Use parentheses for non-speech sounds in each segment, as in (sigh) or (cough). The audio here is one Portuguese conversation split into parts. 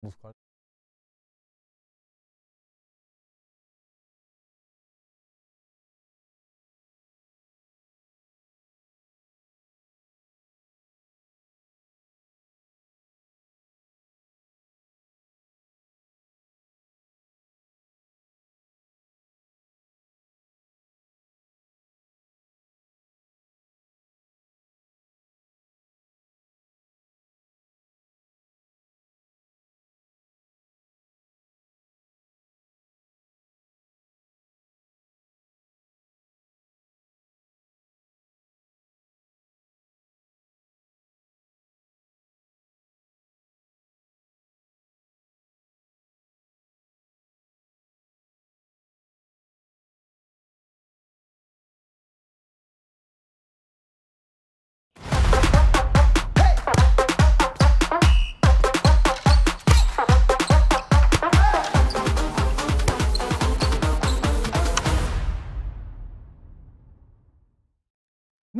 buscar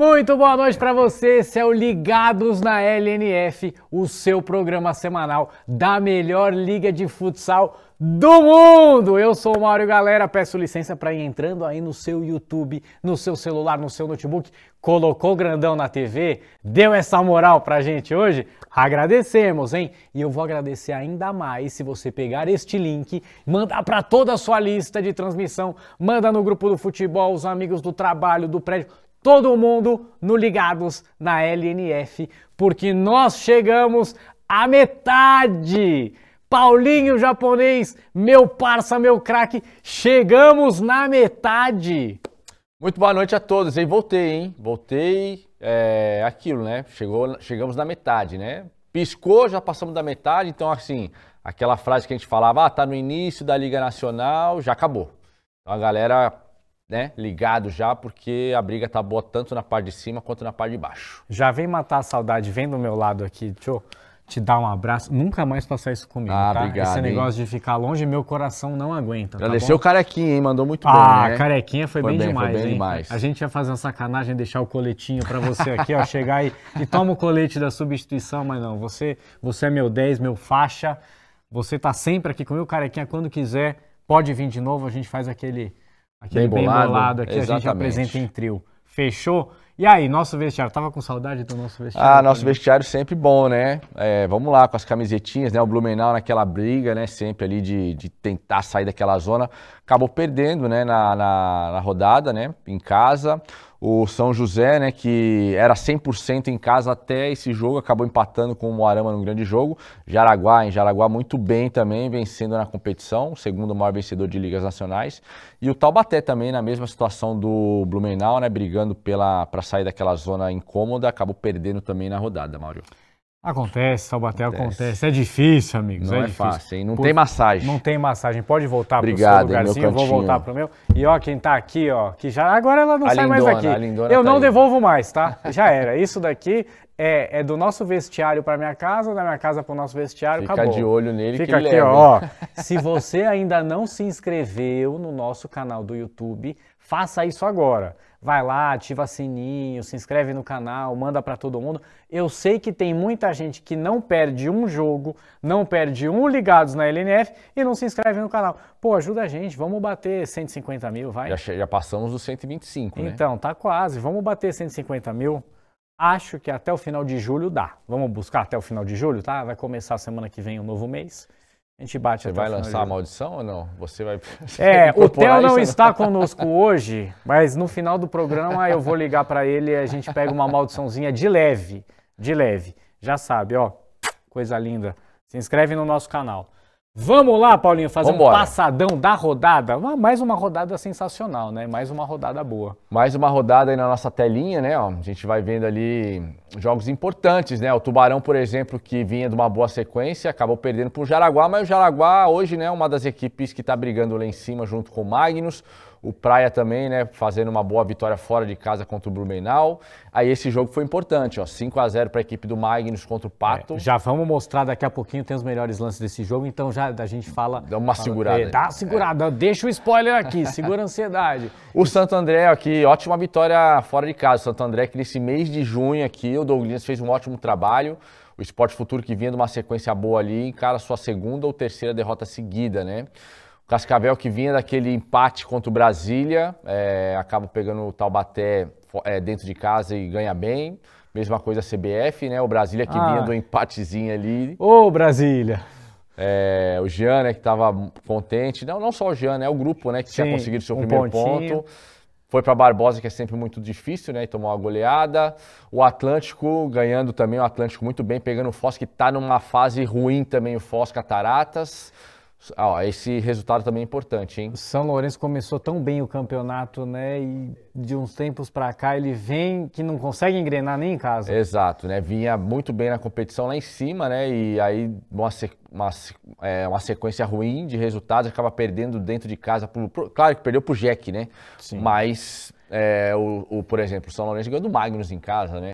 Muito boa noite para você, esse é o Ligados na LNF, o seu programa semanal da melhor liga de futsal do mundo. Eu sou o Mário Galera, peço licença para ir entrando aí no seu YouTube, no seu celular, no seu notebook, colocou grandão na TV, deu essa moral pra gente hoje? Agradecemos, hein? E eu vou agradecer ainda mais se você pegar este link, mandar para toda a sua lista de transmissão, manda no grupo do futebol, os amigos do trabalho, do prédio, Todo mundo no Ligados na LNF, porque nós chegamos à metade. Paulinho japonês, meu parça, meu craque, chegamos na metade. Muito boa noite a todos, hein? Voltei, hein? Voltei, é, aquilo, né? Chegou, chegamos na metade, né? Piscou, já passamos da metade, então assim, aquela frase que a gente falava, ah, tá no início da Liga Nacional, já acabou. Então a galera né, ligado já, porque a briga tá boa tanto na parte de cima quanto na parte de baixo. Já vem matar a saudade, vem do meu lado aqui, tio. Te dar um abraço, nunca mais passar isso comigo, ah, tá? Obrigado, Esse negócio hein? de ficar longe, meu coração não aguenta. já tá o carequinha, hein? Mandou muito ah, bem. Ah, né? carequinha foi, foi bem, bem, demais, foi bem hein? Demais. A gente ia fazer uma sacanagem, deixar o coletinho para você aqui, ó. chegar e, e toma o colete da substituição, mas não. Você, você é meu 10, meu faixa. Você tá sempre aqui comigo, carequinha. Quando quiser, pode vir de novo, a gente faz aquele aquele bem bolado, bem bolado aqui Exatamente. a gente apresenta em trio. Fechou? E aí, nosso vestiário, tava com saudade do nosso vestiário? Ah, também. nosso vestiário sempre bom, né? É, vamos lá, com as camisetinhas, né? O Blumenau naquela briga, né? Sempre ali de, de tentar sair daquela zona. Acabou perdendo, né? Na, na, na rodada, né? Em casa. O São José, né, que era 100% em casa até esse jogo, acabou empatando com o Moarama num grande jogo. Jaraguá, em Jaraguá, muito bem também, vencendo na competição, segundo maior vencedor de ligas nacionais. E o Taubaté também, na mesma situação do Blumenau, né, brigando para sair daquela zona incômoda, acabou perdendo também na rodada, Maurício. Acontece, Salbaté, acontece. acontece. É difícil, amigos. Não é, é difícil. fácil, hein? Não Por... tem massagem. Não tem massagem. Pode voltar Obrigado, o seu lugarzinho, eu vou voltar para o meu. E ó, quem está aqui, ó, que já. Agora ela não a sai lindona, mais daqui. Eu tá não aí. devolvo mais, tá? (laughs) Já era. Isso daqui é, é do nosso vestiário para minha casa, da minha casa para o nosso vestiário. Fica acabou. de olho nele Fica que aqui, leva. ó. (laughs) se você ainda não se inscreveu no nosso canal do YouTube, faça isso agora vai lá, ativa sininho, se inscreve no canal, manda para todo mundo. Eu sei que tem muita gente que não perde um jogo, não perde um ligados na LNF e não se inscreve no canal. Pô, ajuda a gente, vamos bater 150 mil, vai. Já, já passamos dos 125, né? Então, tá quase, vamos bater 150 mil. Acho que até o final de julho dá. Vamos buscar até o final de julho, tá? Vai começar semana que vem um novo mês. A gente bate Você vai lançar a maldição ou não? Você vai. Você (laughs) é, o Theo não está não? conosco hoje, mas no final do programa eu vou ligar para ele e a gente pega uma maldiçãozinha de leve. De leve. Já sabe, ó. Coisa linda. Se inscreve no nosso canal. Vamos lá, Paulinho, fazer Vambora. um passadão da rodada. Ah, mais uma rodada sensacional, né? Mais uma rodada boa. Mais uma rodada aí na nossa telinha, né? Ó, a gente vai vendo ali jogos importantes, né? O Tubarão, por exemplo, que vinha de uma boa sequência, acabou perdendo para o Jaraguá, mas o Jaraguá hoje, né, é uma das equipes que está brigando lá em cima junto com o Magnus o Praia também, né, fazendo uma boa vitória fora de casa contra o Blumenau. Aí esse jogo foi importante, ó, 5 a 0 para a equipe do Magnus contra o é, Pato. É, já vamos mostrar daqui a pouquinho tem os melhores lances desse jogo, então já a gente fala Dá uma fala, segurada. É, dá uma segurada, é. deixa o spoiler aqui, segura a ansiedade. (laughs) o Santo André aqui, ótima vitória fora de casa. O Santo André que nesse mês de junho aqui, o Douglas fez um ótimo trabalho. O Esporte Futuro que vinha de uma sequência boa ali, encara sua segunda ou terceira derrota seguida, né? Cascavel que vinha daquele empate contra o Brasília, é, acaba pegando o Taubaté é, dentro de casa e ganha bem. Mesma coisa a CBF, né? O Brasília que ah. vinha do empatezinho ali. Ô, Brasília! É, o Jean, né, que estava contente. Não, não só o Jean, né? O grupo, né, que Sim, tinha conseguido seu um primeiro pontinho. ponto. Foi para Barbosa, que é sempre muito difícil, né? E tomou uma goleada. O Atlântico ganhando também, o Atlântico muito bem, pegando o Foz, que está numa fase ruim também, o Foz Cataratas. Ah, esse resultado também é importante, hein? O São Lourenço começou tão bem o campeonato, né? E de uns tempos para cá ele vem que não consegue engrenar nem em casa. Exato, né? Vinha muito bem na competição lá em cima, né? E aí uma, uma, é, uma sequência ruim de resultados, acaba perdendo dentro de casa. pro, claro que perdeu pro Jack, né? Sim. Mas, é, o, o, por exemplo, o São Lourenço ganhou do Magnus em casa, né?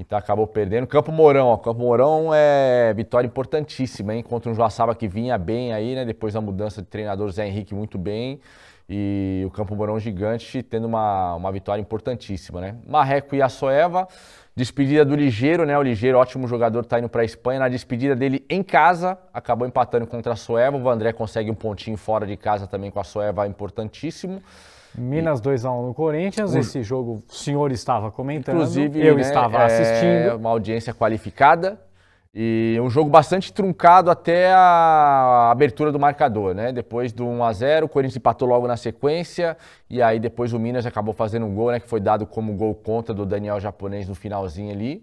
Então acabou perdendo. Campo Mourão, ó. Campo Mourão é vitória importantíssima, hein? Contra um Joaçaba que vinha bem aí, né? Depois da mudança de treinador Zé Henrique muito bem. E o Campo Mourão gigante tendo uma, uma vitória importantíssima, né? Marreco e a Soeva despedida do Ligeiro, né? O Ligeiro, ótimo jogador, tá indo pra Espanha. Na despedida dele em casa, acabou empatando contra a Soeva. O André consegue um pontinho fora de casa também com a Soeva, importantíssimo. Minas 2x1 no Corinthians, esse jogo o senhor estava comentando, Inclusive, eu né, estava é assistindo. Uma audiência qualificada e um jogo bastante truncado até a abertura do marcador, né? Depois do 1x0, o Corinthians empatou logo na sequência e aí depois o Minas acabou fazendo um gol, né? Que foi dado como gol contra do Daniel Japonês no finalzinho ali.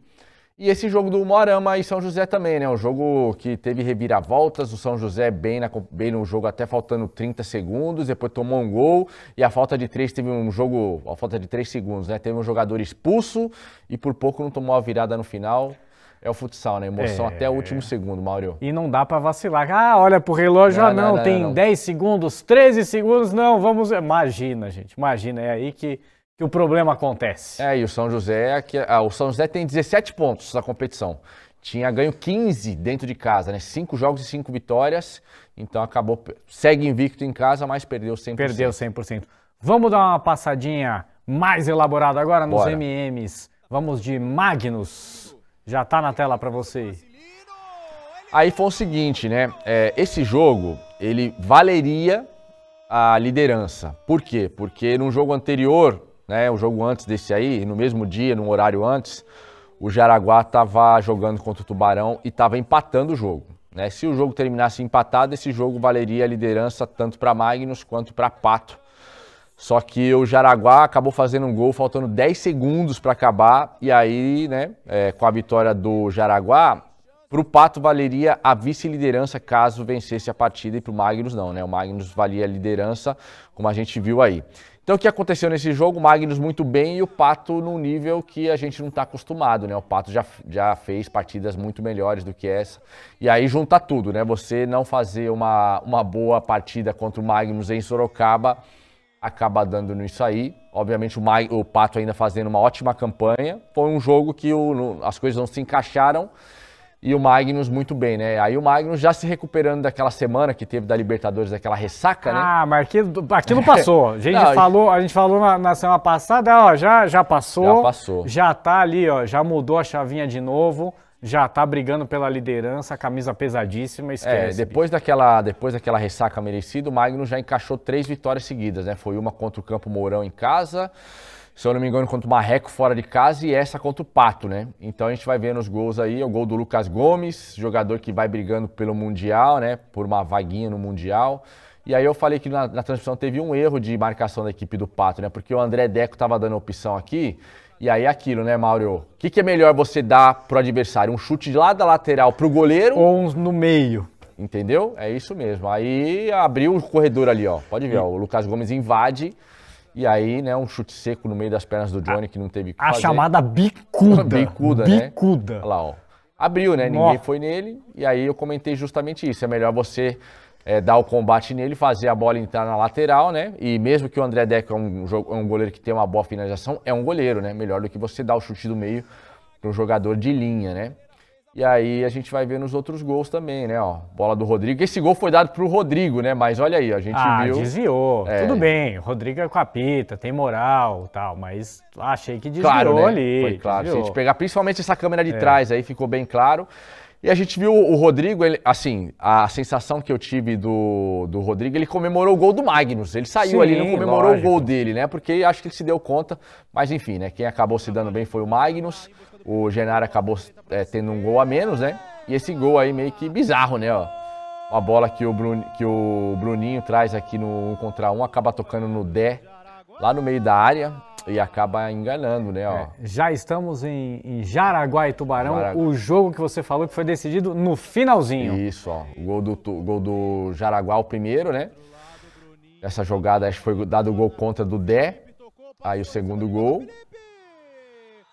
E esse jogo do Moarama e São José também, né? Um jogo que teve reviravoltas, o São José bem, na, bem no jogo até faltando 30 segundos, depois tomou um gol e a falta de três teve um jogo, a falta de três segundos, né? Teve um jogador expulso e por pouco não tomou a virada no final. É o futsal, né? Emoção é... até o último segundo, Mauro. E não dá para vacilar. Ah, olha pro relógio, não, ah, não, não, não tem não. 10 segundos, 13 segundos, não, vamos... Imagina, gente, imagina, é aí que que o problema acontece. É, e o São José, é que, ah, o São José tem 17 pontos na competição. Tinha ganho 15 dentro de casa, né? 5 jogos e 5 vitórias. Então acabou, segue invicto em casa, mas perdeu 100%. Perdeu 100%. Vamos dar uma passadinha mais elaborada agora nos Bora. MMs. Vamos de Magnus. Já tá na tela para você. Aí foi o seguinte, né? É, esse jogo, ele valeria a liderança. Por quê? Porque no jogo anterior, né, o jogo antes desse aí, no mesmo dia, num horário antes, o Jaraguá estava jogando contra o Tubarão e estava empatando o jogo. Né? Se o jogo terminasse empatado, esse jogo valeria a liderança tanto para Magnus quanto para Pato. Só que o Jaraguá acabou fazendo um gol faltando 10 segundos para acabar. E aí, né, é, com a vitória do Jaraguá, para o Pato valeria a vice-liderança caso vencesse a partida e para o Magnus não, né? O Magnus valia a liderança, como a gente viu aí. Então o que aconteceu nesse jogo? O Magnus muito bem e o Pato num nível que a gente não está acostumado, né? O Pato já, já fez partidas muito melhores do que essa. E aí junta tudo, né? Você não fazer uma, uma boa partida contra o Magnus em Sorocaba acaba dando nisso aí. Obviamente o, Ma, o Pato ainda fazendo uma ótima campanha. Foi um jogo que o, as coisas não se encaixaram e o Magnus muito bem, né? Aí o Magnus já se recuperando daquela semana que teve da Libertadores, daquela ressaca, né? Ah, mas aquilo, aquilo passou. (laughs) A gente Não, falou, a gente falou na, na, semana passada, ó, já, já passou. Já passou. Já tá ali, ó, já mudou a chavinha de novo. Já tá brigando pela liderança, camisa pesadíssima, é, esquece. É, depois, daquela, depois daquela ressaca merecida, o Magnus já encaixou três vitórias seguidas, né? Foi uma contra o Campo Mourão em casa, se eu não me engano, contra o Marreco fora de casa e essa contra o Pato, né? Então a gente vai vendo os gols aí, o gol do Lucas Gomes, jogador que vai brigando pelo Mundial, né? Por uma vaguinha no Mundial. E aí eu falei que na, na transmissão teve um erro de marcação da equipe do Pato, né? Porque o André Deco estava dando opção aqui. E aí aquilo, né, Mauro? O que, que é melhor você dar pro adversário? Um chute lá da lateral pro goleiro? Ou uns no meio. Entendeu? É isso mesmo. Aí abriu o corredor ali, ó. Pode ver, ó, o Lucas Gomes invade. E aí, né, um chute seco no meio das pernas do Johnny, a, que não teve que A fazer. chamada bicuda. bicuda, (laughs) Bicuda. Né? Olha lá, ó. Abriu, né? Nossa. Ninguém foi nele. E aí eu comentei justamente isso. É melhor você é, dar o combate nele, fazer a bola entrar na lateral, né? E mesmo que o André Deco é um, é um goleiro que tem uma boa finalização, é um goleiro, né? Melhor do que você dar o chute do meio para um jogador de linha, né? E aí a gente vai ver nos outros gols também, né? Ó, bola do Rodrigo. Esse gol foi dado para o Rodrigo, né? Mas olha aí, a gente ah, viu. desviou. É. Tudo bem, o Rodrigo é com a pita, tem moral tal, mas achei que desviou claro, né? ali. Foi claro. Desviou. Se a gente pegar principalmente essa câmera de é. trás aí, ficou bem claro. E a gente viu o Rodrigo, ele, assim, a sensação que eu tive do, do Rodrigo, ele comemorou o gol do Magnus. Ele saiu Sim, ali, não comemorou lógico. o gol dele, né? Porque acho que ele se deu conta. Mas enfim, né? Quem acabou se dando bem foi o Magnus. O Genaro acabou é, tendo um gol a menos, né? E esse gol aí meio que bizarro, né? Ó. Uma bola que o, Brun... que o Bruninho traz aqui no 1 contra 1, acaba tocando no Dé, lá no meio da área, e acaba enganando, né? Ó. É, já estamos em, em Jaraguá e Tubarão, Jaraguá. o jogo que você falou que foi decidido no finalzinho. Isso, ó. O gol do, gol do Jaraguá, o primeiro, né? Essa jogada, acho que foi dado o gol contra do Dé, aí o segundo gol.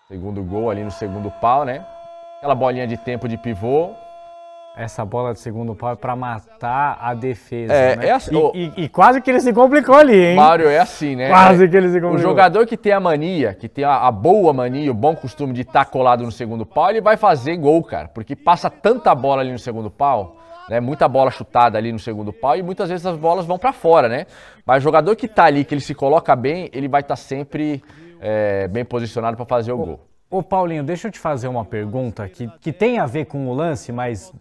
Segundo gol ali no segundo pau, né? Aquela bolinha de tempo de pivô. Essa bola de segundo pau é para matar a defesa, é, né? É assim, e, e, e, quase que ele se complicou ali, hein? Mário, é assim, né? Quase que ele se complicou. O jogador que tem a mania, que tem a, a boa mania, o bom costume de estar tá colado no segundo pau, ele vai fazer gol, cara. Porque passa tanta bola ali no segundo pau, né? Muita bola chutada ali no segundo pau e muitas vezes as bolas vão para fora, né? Mas o jogador que tá ali, que ele se coloca bem, ele vai estar tá sempre é, bem posicionado para fazer o, o gol. Ô Paulinho, deixa eu te fazer uma pergunta que, que tem a ver com o lance, mas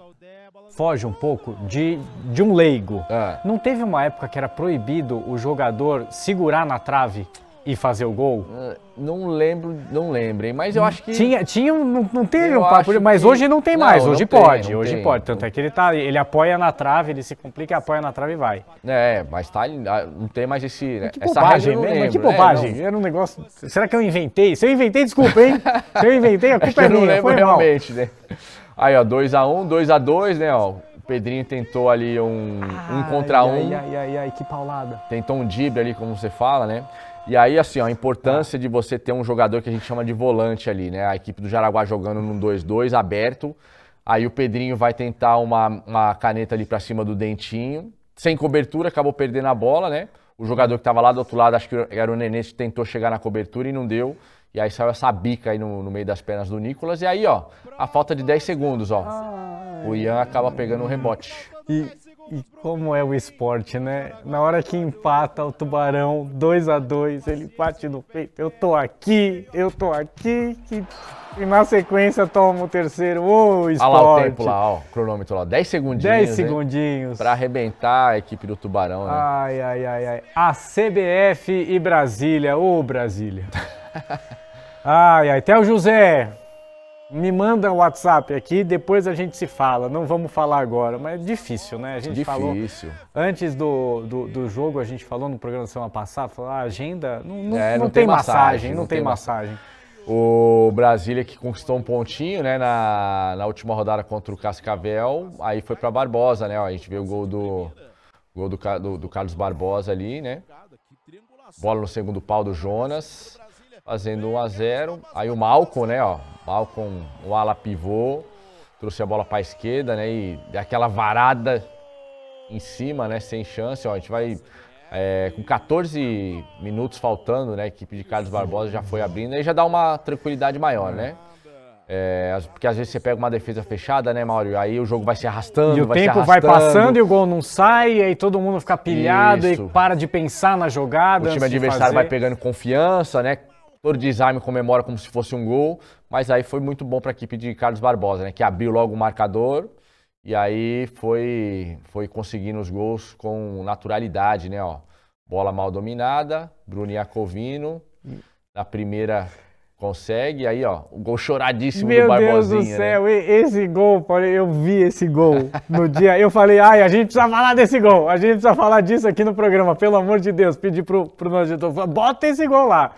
foge um pouco de, de um leigo. É. Não teve uma época que era proibido o jogador segurar na trave e fazer o gol? Ah, não lembro, não hein? mas eu hum, acho que tinha, tinha não, não teve eu um papo, mas que... hoje não tem não, mais, hoje pode, hoje tem. pode, tanto é que ele tá, ele apoia na trave, ele se complica, apoia na trave e vai. É, mas tá, ah, não tem mais esse, né? que essa bobagem, né? Mas que né? bobagem, era um negócio. Será que eu inventei? Se eu inventei, desculpa, hein? (laughs) Se eu inventei, a culpa é, é minha, não lembro foi realmente, mal. né? Aí ó, 2 a 1, um, 2 a 2, né, ó. Pedrinho tentou ali um, um contra ai, um. Ai, ai, ai, que paulada. Tentou um drible ali, como você fala, né? E aí, assim, ó, a importância de você ter um jogador que a gente chama de volante ali, né? A equipe do Jaraguá jogando num 2-2 aberto. Aí o Pedrinho vai tentar uma, uma caneta ali para cima do Dentinho. Sem cobertura, acabou perdendo a bola, né? O jogador que estava lá do outro lado, acho que era o Nenê, tentou chegar na cobertura e não deu. E aí saiu essa bica aí no, no meio das pernas do Nicolas. E aí, ó, a falta de 10 segundos, ó. O Ian acaba pegando um rebote. E e como é o esporte, né? Na hora que empata o Tubarão 2 a 2 ele bate no peito, eu tô aqui, eu tô aqui, que... e na sequência toma o terceiro, ô oh, esporte. Olha lá o tempo lá, ó, o cronômetro lá, 10 segundinhos. 10 segundinhos. Né? Pra arrebentar a equipe do Tubarão, né? Ai, ai, ai, ai. A CBF e Brasília, ô oh, Brasília. (laughs) ai, ai, até o José. Me manda o um WhatsApp aqui, depois a gente se fala. Não vamos falar agora, mas é difícil, né? A gente difícil. falou. Antes do, do, do, jogo, a gente falou no programa da semana passada, falou, a ah, agenda não, não, é, não, não tem, tem, massagem, massagem não, tem, massagem. massagem. O Brasília que conquistou um pontinho, né, na, na última rodada contra o Cascavel, aí foi para Barbosa, né? Ó, a gente vê o gol do gol do, do, do Carlos Barbosa ali, né? Bola no segundo pau do Jonas fazendo 1 a 0 Aí o Malcom, né, ó, Malcom, o ala pivô, trouxe a bola para a esquerda, né, e aquela varada em cima, né, sem chance, ó, a gente vai é, com 14 minutos faltando, né, a equipe de Carlos Barbosa já foi abrindo, aí já dá uma tranquilidade maior, né. É, porque às vezes você pega uma defesa fechada, né, Mauro? Aí o jogo vai se arrastando. E o vai tempo vai passando e o gol não sai, aí todo mundo fica pilhado Isso. e para de pensar na jogada. O time adversário fazer. vai pegando confiança, né? Todo design comemora como se fosse um gol, mas aí foi muito bom para a equipe de Carlos Barbosa, né? Que abriu logo o marcador e aí foi, foi conseguindo os gols com naturalidade, né? Ó, bola mal dominada, Bruni Acovino na primeira consegue, aí ó, o gol choradíssimo Meu do Barbosinha. Meu Deus do né? céu, né? esse gol, eu vi esse gol no (laughs) dia, eu falei, ai, a gente precisa falar desse gol, a gente precisa falar disso aqui no programa, pelo amor de Deus, pedi pro, pro meu editor, bota esse gol lá.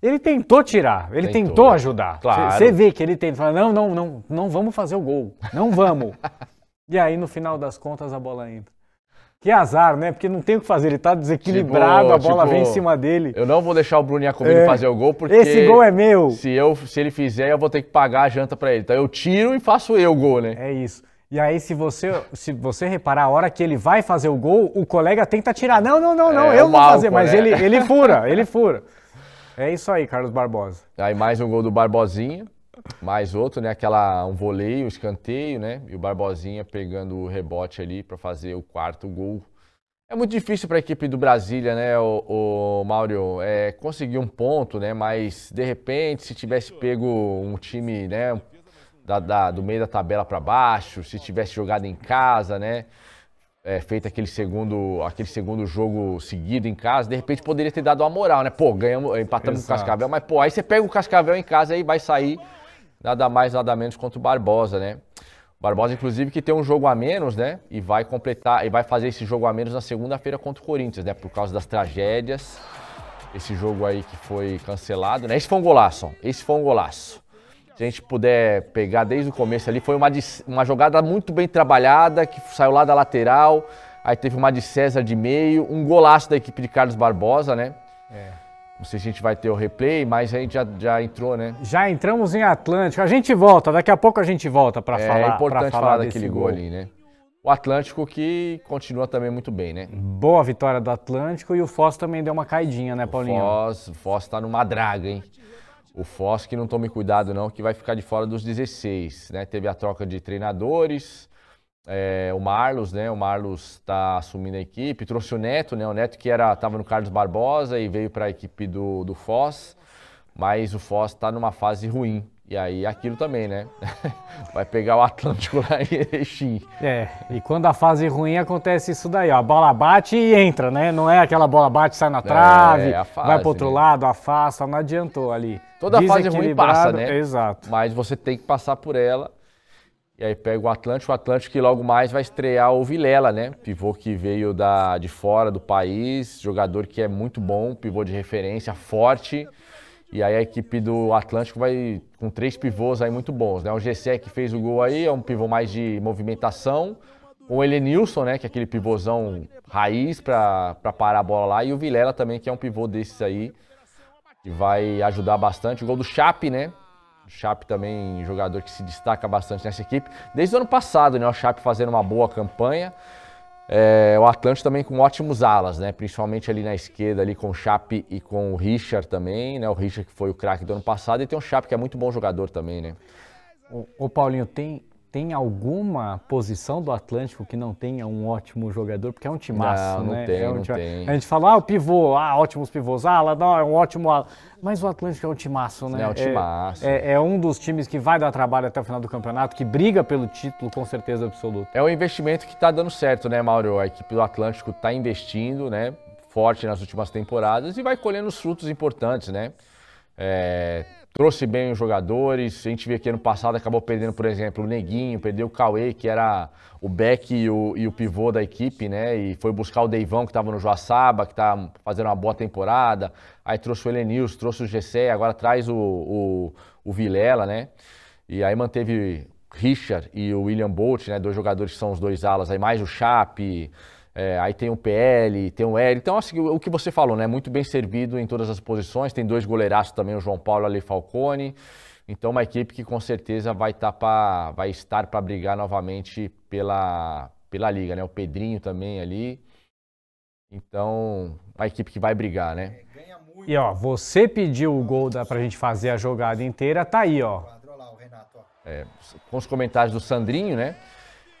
Ele tentou tirar, ele tentou, tentou ajudar. Claro. Você vê que ele tenta, fala, não, não, não, não vamos fazer o gol, não vamos. (laughs) e aí, no final das contas, a bola entra. Que azar, né? Porque não tem o que fazer, ele tá desequilibrado, tipo, a bola tipo, vem em tipo, cima dele. Eu não vou deixar o Bruno Iacomini é, fazer o gol, porque... Esse gol é meu! Se, eu, se ele fizer, eu vou ter que pagar a janta para ele. Então eu tiro e faço eu o gol, né? É isso. E aí, se você, se você reparar, a hora que ele vai fazer o gol, o colega tenta tirar. Não, não, não, não, é, eu é vou fazer, mas né? ele, ele fura, ele (laughs) fura. É isso aí, Carlos Barbosa. Aí mais um gol do Barbosinha, mais outro, né? Aquela, um voleio, um escanteio, né? E o Barbosinha pegando o rebote ali para fazer o quarto gol. É muito difícil para a equipe do Brasília, né, o, o Mauro, é, conseguir um ponto, né? Mas de repente, se tivesse pego um time, né, da, da, do meio da tabela para baixo, se tivesse jogado em casa, né? é, feito aquele segundo, aquele segundo jogo seguido em casa, de repente poderia ter dado uma moral, né? Pô, ganhamos, empatamos Exato. com o Cascavel, mas pô, aí você pega o Cascavel em casa e vai sair nada mais, nada menos contra o Barbosa, né? O Barbosa, inclusive, que tem um jogo a menos, né? E vai completar, e vai fazer esse jogo a menos na segunda-feira contra o Corinthians, né? Por causa das tragédias. Esse jogo aí que foi cancelado, né? Esse foi um golaço, ó. esse foi um golaço a gente puder pegar desde o começo ali, foi uma, uma jogada muito bem trabalhada, que saiu lá da lateral, aí teve uma de César de meio, um golaço da equipe de Carlos Barbosa, né? É. Não sei se a gente vai ter o replay, mas a gente já, já entrou, né? Já entramos em Atlântico. A gente volta, daqui a pouco a gente volta para é, falar. É importante falar, falar daquele gol ali, né? O Atlântico que continua também muito bem, né? Boa vitória do Atlântico e o Foz também deu uma caidinha, né, Paulinho? O Foz, o Foz tá numa draga, hein? o Foz que não tome cuidado não, que vai ficar de fora dos 16, né? Teve a troca de treinadores, é, o Marlos, né? O Marlos está assumindo a equipe, trouxe o Neto, né? O Neto que era estava no Carlos Barbosa e veio para a equipe do, do Foz, mas o Foz está numa fase ruim. E aí aquilo também, né? (laughs) Vai pegar o Atlântico lá em Erechim. É, e quando a fase ruim acontece isso daí, ó. A bola bate e entra, né? Não é aquela bola bate, sai na é, trave, é, é fase, vai pro outro né? lado, afasta, não adiantou ali. Toda fase ruim passa, né? Exato. Mas você tem que passar por ela. E aí pega o Atlântico, o Atlântico que logo mais vai estrear o Vilela, né? Pivô que veio da, de fora do país, jogador que é muito bom, pivô de referência, forte. E aí a equipe do Atlântico vai com três pivôs aí muito bons, né? O Gessé que fez o gol aí, é um pivô mais de movimentação. O Elenilson, né, que é aquele pivôzão raiz para parar a bola lá. E o Vilela também, que é um pivô desses aí, que vai ajudar bastante. O gol do Chape, né? O Chape também jogador que se destaca bastante nessa equipe. Desde o ano passado, né? O Chape fazendo uma boa campanha. É, o Atlântico também com ótimos alas, né? Principalmente ali na esquerda, ali com o Chape e com o Richard também, né? O Richard que foi o craque do ano passado e tem o Chape que é muito bom jogador também, né? O ô Paulinho, tem tem alguma posição do Atlântico que não tenha um ótimo jogador? Porque é um timaço, não, não né? Tem, é um não tem. A gente fala, ah, o pivô, ah, ótimos pivôs, ah, lá, não, é um ótimo... Mas o Atlântico é um timaço, né? É um é, timaço. É, é, é, um dos times que vai dar trabalho até o final do campeonato, que briga pelo título com certeza absoluta. É um investimento que está dando certo, né, Mauro? A equipe do Atlântico está investindo, né, forte nas últimas temporadas e vai colhendo os frutos importantes, né? É, trouxe bem os jogadores. A gente vê que ano passado acabou perdendo, por exemplo, o Neguinho, perdeu o Cauê, que era o back e o, e o pivô da equipe, né? E foi buscar o Deivão, que estava no Joaçaba, que está fazendo uma boa temporada. Aí trouxe o Elenils, trouxe o Gessé, agora traz o, o, o Vilela, né? E aí manteve Richard e o William Bolt, né? Dois jogadores que são os dois alas, aí mais o Chape é, aí tem o PL, tem o L. Então, assim, o, o que você falou, né? Muito bem servido em todas as posições. Tem dois goleiraços também, o João Paulo e o Ale Falcone. Então, uma equipe que com certeza vai, tá pra, vai estar para brigar novamente pela, pela Liga, né? O Pedrinho também ali. Então, uma equipe que vai brigar, né? É, e ó, você pediu o gol para pra gente fazer a jogada inteira, tá aí, ó. É, com os comentários do Sandrinho, né?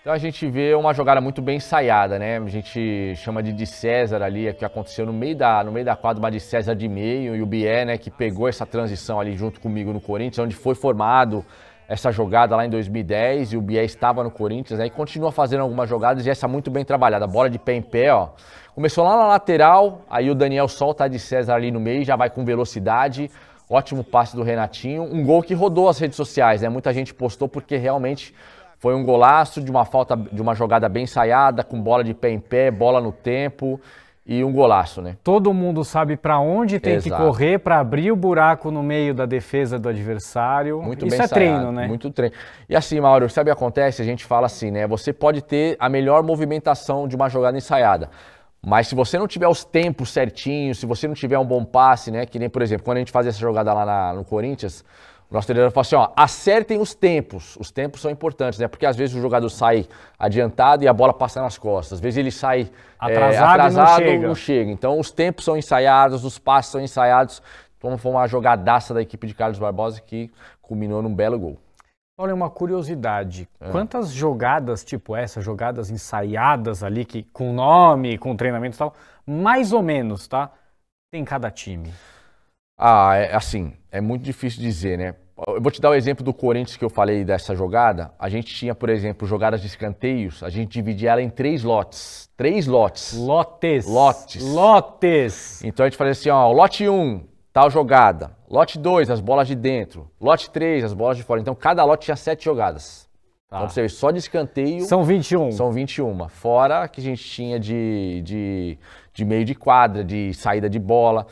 Então a gente vê uma jogada muito bem ensaiada, né? A gente chama de de César ali, é que aconteceu no meio da, no meio da quadra, uma de César de meio, e o Bié, né, que pegou essa transição ali junto comigo no Corinthians, onde foi formado essa jogada lá em 2010, e o Bié estava no Corinthians, né, e continua fazendo algumas jogadas, e essa muito bem trabalhada, bola de pé em pé, ó. Começou lá na lateral, aí o Daniel solta a de César ali no meio, já vai com velocidade, ótimo passe do Renatinho, um gol que rodou as redes sociais, né? Muita gente postou porque realmente foi um golaço de uma falta, de uma jogada bem ensaiada, com bola de pé em pé, bola no tempo e um golaço, né? Todo mundo sabe para onde tem Exato. que correr para abrir o buraco no meio da defesa do adversário. Muito Isso bem é ensaiado, treino, né? Muito treino. E assim, Mauro, sabe o que acontece? A gente fala assim, né? Você pode ter a melhor movimentação de uma jogada ensaiada. Mas se você não tiver os tempos certinhos, se você não tiver um bom passe, né? Que nem, por exemplo, quando a gente fazia essa jogada lá na, no Corinthians, o nosso treinador falou assim: ó, acertem os tempos. Os tempos são importantes, né? Porque às vezes o jogador sai adiantado e a bola passa nas costas. Às vezes ele sai atrasado, é, atrasado não, chega. não chega. Então os tempos são ensaiados, os passos são ensaiados. Então foi uma jogadaça da equipe de Carlos Barbosa que culminou num belo gol. Olha, uma curiosidade. É. Quantas jogadas tipo essa, jogadas ensaiadas ali, que, com nome, com treinamento e tal, mais ou menos, tá? Tem cada time? Ah, é, assim, é muito difícil dizer, né? Eu vou te dar o exemplo do Corinthians que eu falei dessa jogada. A gente tinha, por exemplo, jogadas de escanteios, a gente dividia ela em três lotes. Três lotes. Lotes. Lotes. Lotes. Então a gente fazia assim, ó, lote 1, um, tal jogada. Lote 2, as bolas de dentro. Lote 3, as bolas de fora. Então cada lote tinha sete jogadas. Tá. Então você vê, só de escanteio... São 21. São 21. Fora que a gente tinha de, de, de meio de quadra, de saída de bola...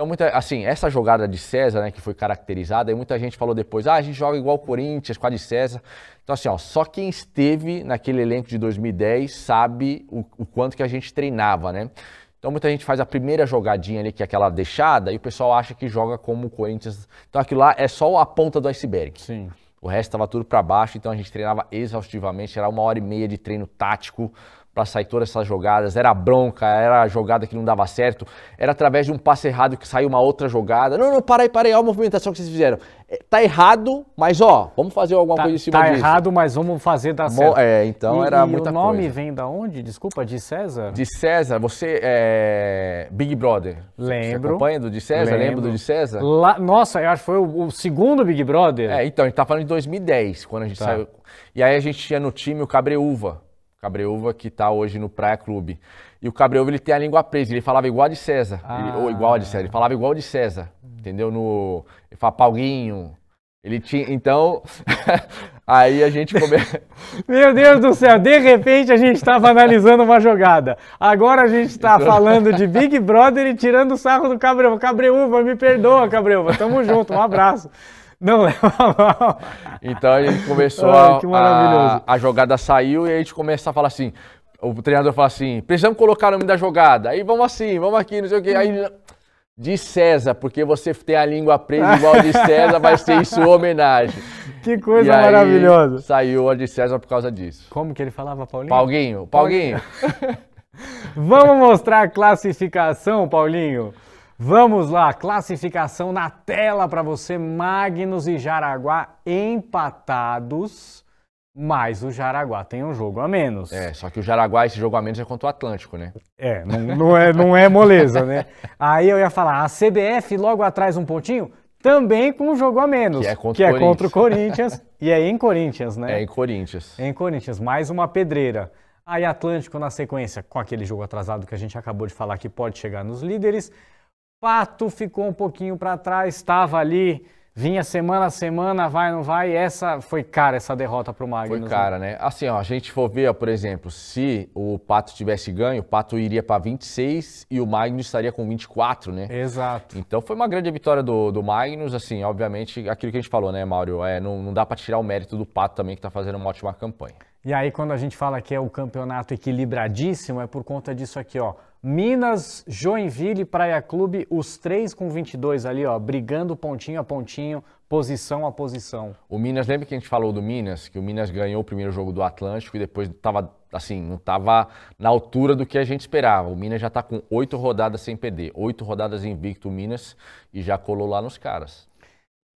Então, muita, assim, essa jogada de César, né, que foi caracterizada, e muita gente falou depois, ah, a gente joga igual o Corinthians, com a de César. Então, assim, ó, só quem esteve naquele elenco de 2010 sabe o, o quanto que a gente treinava, né? Então muita gente faz a primeira jogadinha ali, que é aquela deixada, e o pessoal acha que joga como o Corinthians. Então aquilo lá é só a ponta do iceberg. Sim. O resto estava tudo para baixo, então a gente treinava exaustivamente, era uma hora e meia de treino tático, para sair todas essas jogadas. Era bronca, era jogada que não dava certo, era através de um passe errado que saiu uma outra jogada. Não, não, para aí, para aí, olha a movimentação que vocês fizeram. É, tá errado, mas ó, vamos fazer alguma tá, coisa em cima tá disso. Tá errado, mas vamos fazer dar certo. É, então e, era e muita coisa. o nome coisa. vem da onde? Desculpa, de César? De César, você é Big Brother. Lembro. Você acompanha do de César? Lembro. Lembra do de César? Lá, nossa, eu acho que foi o, o, segundo Big Brother. É, então, a gente tá falando de 2010, quando a gente tá. saiu. E aí a gente tinha no time o Cabreúva Cabreúva, que está hoje no Praia Clube. E o Cabreúva, ele tem a língua presa, ele falava igual a de César, ah. ele, ou igual a de César, ele falava igual a de César, hum. entendeu? No, ele falava Paulinho, ele tinha, então, (laughs) aí a gente começa. (laughs) Meu Deus do céu, de repente a gente estava analisando uma jogada, agora a gente está então- falando de Big (laughs) Brother e tirando o sarro do Cabreúva. Cabreúva, me perdoa, Cabreúva, tamo junto, um abraço. Não (laughs) leva mal. Então a gente começou Ai, a, a, a jogada saiu e a gente começa a falar assim. O treinador fala assim: precisamos colocar o nome da jogada. Aí vamos assim, vamos aqui, não sei o quê. Aí de César, porque você tem a língua presa igual de César vai ser isso sua homenagem. Que coisa maravilhosa. Saiu a de César por causa disso. Como que ele falava, Paulinho? Paulinho, Paulinho. Paulinho. (laughs) Vamos mostrar a classificação, Paulinho. Vamos lá, classificação na tela para você. Magnus e Jaraguá empatados, mas o Jaraguá tem um jogo a menos. É, só que o Jaraguá, esse jogo a menos é contra o Atlântico, né? É, não, não é, não é moleza, né? Aí eu ia falar, a CBF logo atrás um pontinho, também com um jogo a menos. Que é contra, que é o, é Corinthians. contra o Corinthians. e é em Corinthians, né? É em Corinthians. É em Corinthians, mais uma pedreira. Aí Atlântico na sequência, com aquele jogo atrasado que a gente acabou de falar que pode chegar nos líderes. Pato ficou um pouquinho para trás, estava ali, vinha semana a semana, vai não vai. Essa foi cara essa derrota para o Magnus. Foi né? cara, né? né? Assim, ó, a gente for ver, ó, por exemplo, se o Pato tivesse ganho, o Pato iria para 26 e o Magnus estaria com 24, né? Exato. Então foi uma grande vitória do, do Magnus, assim, obviamente, aquilo que a gente falou, né, Mauro? É, não, não dá para tirar o mérito do Pato também que está fazendo uma ótima campanha. E aí quando a gente fala que é o campeonato equilibradíssimo, é por conta disso aqui, ó. Minas, Joinville Praia Clube, os três com 22 ali, ó, brigando pontinho a pontinho, posição a posição. O Minas, lembra que a gente falou do Minas? Que o Minas ganhou o primeiro jogo do Atlântico e depois tava, assim, não estava na altura do que a gente esperava. O Minas já está com oito rodadas sem perder, oito rodadas invicto o Minas e já colou lá nos caras.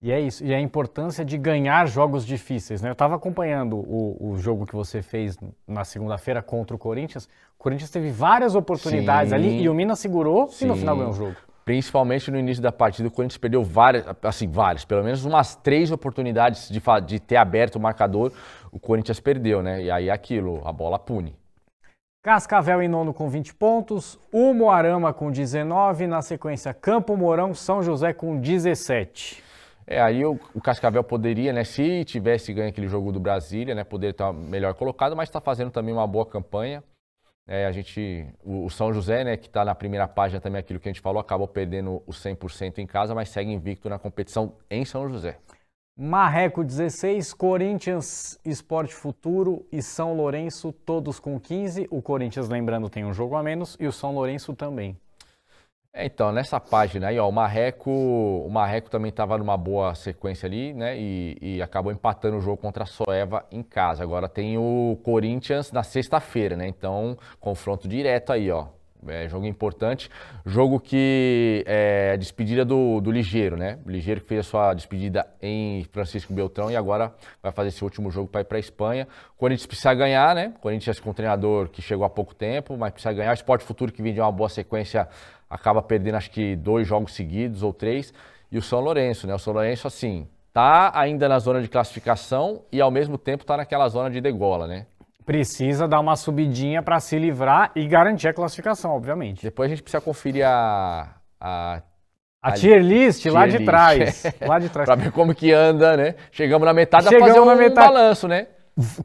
E é isso, e é a importância de ganhar jogos difíceis, né? Eu estava acompanhando o, o, jogo que você fez na segunda-feira contra o Corinthians. O Corinthians teve várias oportunidades Sim. ali e o Minas segurou Sim. e no final ganhou o jogo. Principalmente no início da partida, o Corinthians perdeu várias, assim, várias, pelo menos umas três oportunidades de, de ter aberto o marcador, o Corinthians perdeu, né? E aí é aquilo, a bola pune. Cascavel em nono com 20 pontos, o Moarama com 19, na sequência Campo Mourão, São José com 17. É, aí o, o, Cascavel poderia, né, se tivesse ganho aquele jogo do Brasília, né, poderia estar melhor colocado, mas está fazendo também uma boa campanha. É, a gente, o, o, São José, né, que está na primeira página também, aquilo que a gente falou, acabou perdendo o 100% em casa, mas segue invicto na competição em São José. Marreco 16, Corinthians Esporte Futuro e São Lourenço, todos com 15. O Corinthians, lembrando, tem um jogo a menos e o São Lourenço também. É, então, nessa página aí, ó, o Marreco, o Marreco também estava numa boa sequência ali, né? E, e, acabou empatando o jogo contra a Soeva em casa. Agora tem o Corinthians na sexta-feira, né? Então, confronto direto aí, ó. É, jogo importante. Jogo que é a despedida do, do Ligeiro, né? O Ligeiro que fez a sua despedida em Francisco Beltrão e agora vai fazer esse último jogo para ir para a Espanha. O Corinthians precisa ganhar, né? O Corinthians com um treinador que chegou há pouco tempo, mas precisa ganhar. O Esporte Futuro que vem de uma boa sequência acaba perdendo acho que dois jogos seguidos ou três. E o São Lourenço, né? O São Lourenço, assim, tá ainda na zona de classificação e ao mesmo tempo tá naquela zona de degola, né? Precisa dar uma subidinha para se livrar e garantir a classificação, obviamente. Depois a gente precisa conferir a, a a tier list tier lá de list. trás. (laughs) lá de trás. pra ver como que anda, né? Chegamos na metade, Chegamos fazer um na metade. balanço, né?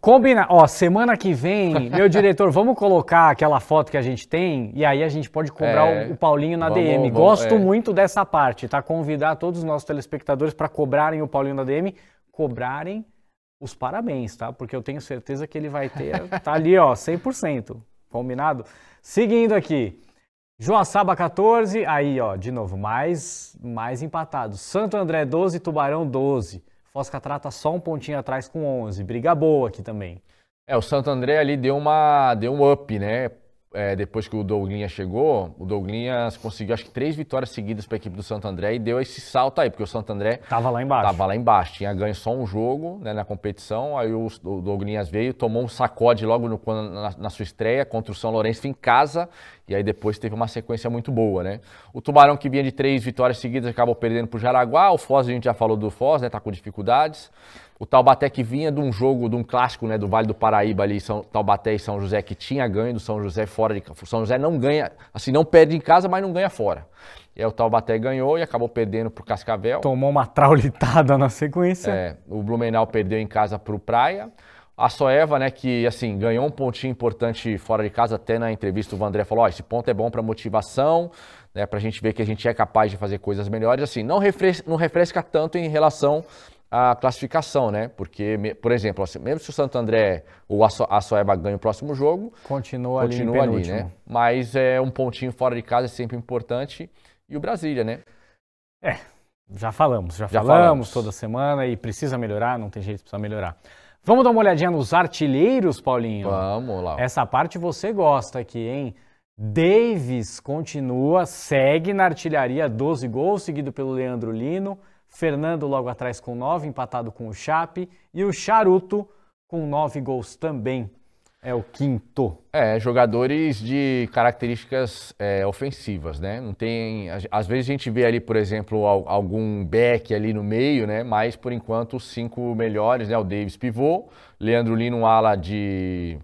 Combina, ó, semana que vem, meu (laughs) diretor, vamos colocar aquela foto que a gente tem e aí a gente pode cobrar é, o, Paulinho na vamos, DM. Vamos, Gosto é. muito dessa parte, tá? Convidar todos os nossos telespectadores para cobrarem o Paulinho na DM, cobrarem os parabéns, tá? Porque eu tenho certeza que ele vai ter, (laughs) tá ali, ó, 100%. Combinado? Seguindo aqui. Joaçaba 14, aí, ó, de novo, mais mais empatado. Santo André 12, Tubarão 12. Pós-Catarata só um pontinho atrás com 11. Briga boa aqui também. É, o Santo André ali deu uma deu um up, né? é, depois que o Douglinhas chegou, o Douglinhas conseguiu acho que três vitórias seguidas para a equipe do Santo André e deu esse salto aí, porque o Santo André estava lá embaixo. Tava lá embaixo, tinha ganho só um jogo né, na competição, aí o, o Douglinhas veio, tomou um sacode logo no, na, na, sua estreia contra o São Lourenço em casa, e aí depois teve uma sequência muito boa, né? O Tubarão que vinha de três vitórias seguidas acabou perdendo para o Jaraguá, o Foz a gente já falou do Foz, né? Tá com dificuldades. O Taubaté que vinha de um jogo, de um clássico, né, do Vale do Paraíba ali, São, Taubaté e São José, que tinha ganho do São José fora de campo. São José não ganha, assim, não perde em casa, mas não ganha fora. E aí o Taubaté ganhou e acabou perdendo pro Cascavel. Tomou uma traulitada na sequência. É, o Blumenau perdeu em casa pro Praia. A Soeva, né, que assim, ganhou um pontinho importante fora de casa, até na entrevista o Vandré falou, ó, oh, esse ponto é bom para motivação, né, para a gente ver que a gente é capaz de fazer coisas melhores, assim, não refresca, não refresca tanto em relação a classificação, né? Porque, por exemplo, assim, mesmo se o Santo André ou a, Soeba ganha o próximo jogo, continua, continua ali, ali né? Mas é um pontinho fora de casa é sempre importante. E o Brasília, né? É, já falamos, já, já falamos, falamos, toda semana e precisa melhorar, não tem jeito, precisa melhorar. Vamos dar uma olhadinha nos artilheiros, Paulinho? Vamos lá. Essa parte você gosta aqui, hein? Davis continua, segue na artilharia, 12 gols, seguido pelo Leandro Lino. Fernando logo atrás com nove, empatado com o Chape. E o Charuto com nove gols também. É o quinto. É, jogadores de características é, ofensivas, né? Não tem. Às vezes a gente vê ali, por exemplo, algum back ali no meio, né? Mas por enquanto os cinco melhores, né? O Davis pivô, Leandro Lino, um ala de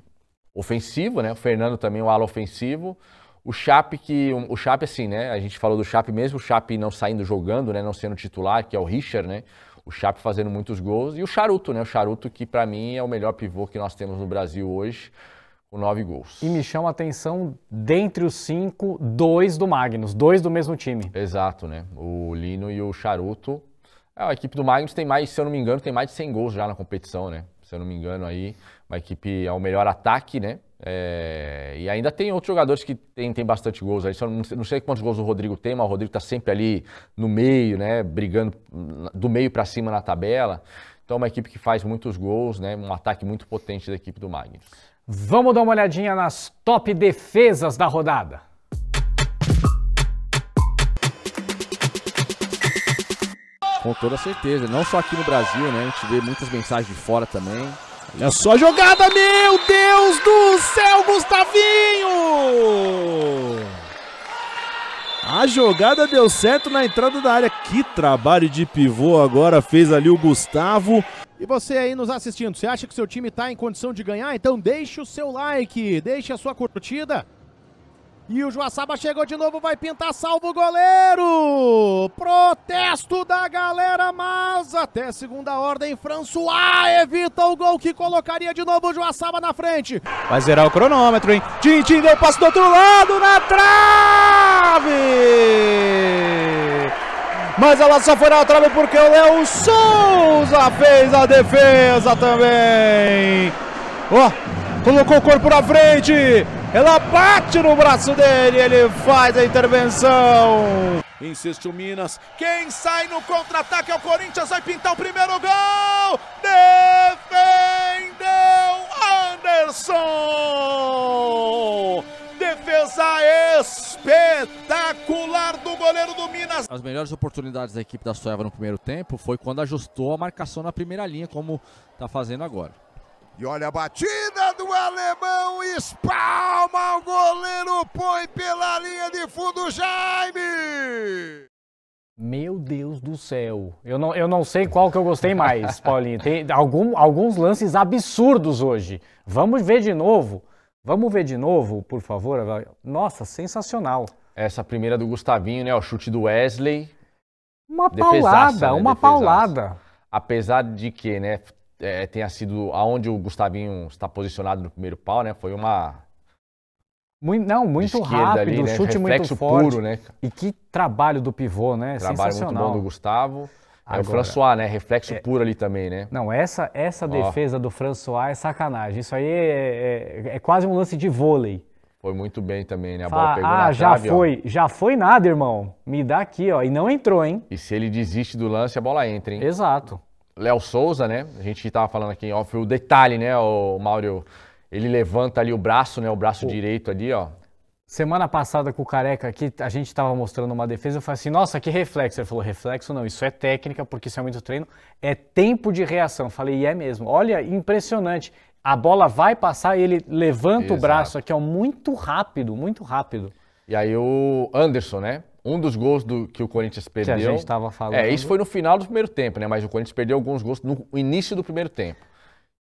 ofensivo, né? O Fernando também um ala ofensivo. O Chape, que, o Chape, assim, né? A gente falou do Chape mesmo, o Chape não saindo jogando, né? Não sendo titular, que é o Richard, né? O Chape fazendo muitos gols. E o Charuto, né? O Charuto, que para mim é o melhor pivô que nós temos no Brasil hoje, com nove gols. E me chama a atenção, dentre os cinco, dois do Magnus, dois do mesmo time. Exato, né? O Lino e o Charuto. A equipe do Magnus tem mais, se eu não me engano, tem mais de 100 gols já na competição, né? Se eu não me engano, aí, uma equipe é o melhor ataque, né? É, e ainda tem outros jogadores que tem, tem bastante gols aí. Só não, não sei quantos gols o Rodrigo tem, mas o Rodrigo está sempre ali no meio, né? Brigando do meio para cima na tabela. Então é uma equipe que faz muitos gols, né? Um ataque muito potente da equipe do Magnus. Vamos dar uma olhadinha nas top defesas da rodada. Com toda certeza, não só aqui no Brasil, né? A gente vê muitas mensagens de fora também. Olha só a jogada, meu Deus do céu, Gustavinho! A jogada deu certo na entrada da área. Que trabalho de pivô agora fez ali o Gustavo. E você aí nos assistindo, você acha que seu time está em condição de ganhar? Então deixe o seu like, deixe a sua curtida. E o Joaçaba chegou de novo, vai pintar, salvo o goleiro! Protesto da galera, mas até segunda ordem, François evita o gol que colocaria de novo o Joaçaba na frente. Vai zerar o cronômetro, hein? Tintin deu passo do outro lado, na trave! Mas ela só foi na trave porque o Léo Souza fez a defesa também! Ó, oh, colocou o corpo na frente! Ela bate no braço dele, ele faz a intervenção. Insiste o Minas. Quem sai no contra-ataque é o Corinthians. Vai pintar o primeiro gol. Defendeu Anderson. Defesa espetacular do goleiro do Minas. As melhores oportunidades da equipe da Soeva no primeiro tempo foi quando ajustou a marcação na primeira linha, como está fazendo agora. E olha a batida do alemão, espalma o goleiro, põe pela linha de fundo Jaime! Meu Deus do céu. Eu não, eu não sei qual que eu gostei mais, Paulinho. Tem algum, alguns lances absurdos hoje. Vamos ver de novo. Vamos ver de novo, por favor. Nossa, sensacional. Essa primeira do Gustavinho, né? O chute do Wesley. Uma defesaça, paulada, né? uma Defesaça. paulada. Apesar de que, né? é, tenha sido aonde o Gustavinho está posicionado no primeiro pau, né? Foi uma muito, não, muito rápido, ali, né? chute Reflexo muito forte. Puro, né? E que trabalho do pivô, né? Trabalho muito bom do Gustavo. Agora, é o François, né? Reflexo é, puro ali também, né? Não, essa, essa defesa do François é sacanagem. Isso aí é, é, é, quase um lance de vôlei. Foi muito bem também, né? A Fala, bola pegou ah, na já trave, foi. Ó. Já foi nada, irmão. Me dá aqui, ó. E não entrou, hein? E se ele desiste do lance, a bola entra, hein? Exato. Léo Souza, né? A gente estava falando aqui off o detalhe, né, o Mauro? Ele levanta ali o braço, né? O braço direito ali, ó. Semana passada com o Careca aqui, a gente estava mostrando uma defesa, eu falei assim, nossa, que reflexo. Ele falou, reflexo não, isso é técnica, porque isso é muito treino, é tempo de reação. Eu falei, e é mesmo. Olha, impressionante. A bola vai passar e ele levanta Exato. o braço aqui, ó, muito rápido, muito rápido. E aí o Anderson, né? Um dos gols do, que o Corinthians perdeu. Que a gente estava falando. É, isso foi no final do primeiro tempo, né? Mas o Corinthians perdeu alguns gols no início do primeiro tempo.